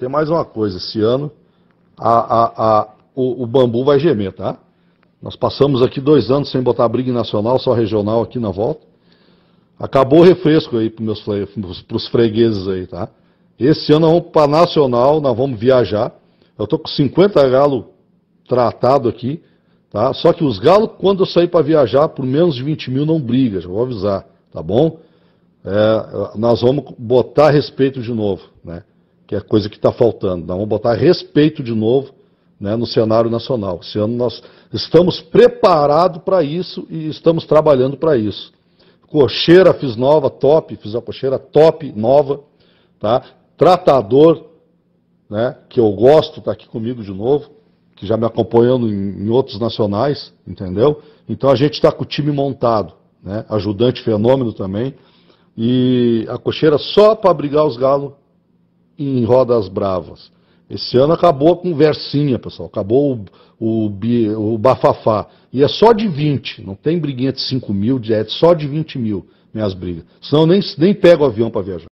tem mais uma coisa. Esse ano a, a, a, o, o, bambu vai gemer, tá? Nós passamos aqui dois anos sem botar briga nacional, só regional aqui na volta. Acabou o refresco aí para os fregueses aí, tá? Esse ano nós vamos para nacional, nós vamos viajar. Eu tô com 50 galos tratado aqui, tá? Só que os galos, quando eu sair para viajar, por menos de 20 mil não briga, já vou avisar, tá bom? É, nós vamos botar respeito de novo, né? que é a coisa que está faltando. Nós vamos botar respeito de novo né, no cenário nacional. Esse ano nós estamos preparados para isso e estamos trabalhando para isso. Cocheira fiz nova, top, fiz a cocheira top, nova. Tá? Tratador, né, que eu gosto, está aqui comigo de novo, que já me acompanhando em, em outros nacionais, entendeu? Então a gente está com o time montado, né? ajudante fenômeno também. E a cocheira só para abrigar os galos em rodas bravas. Esse ano acabou a conversinha, pessoal. Acabou o, o, o bafafá. E é só de 20. Não tem briguinha de 5 mil, é só de 20 mil minhas brigas. Senão nem, nem pego o avião para viajar.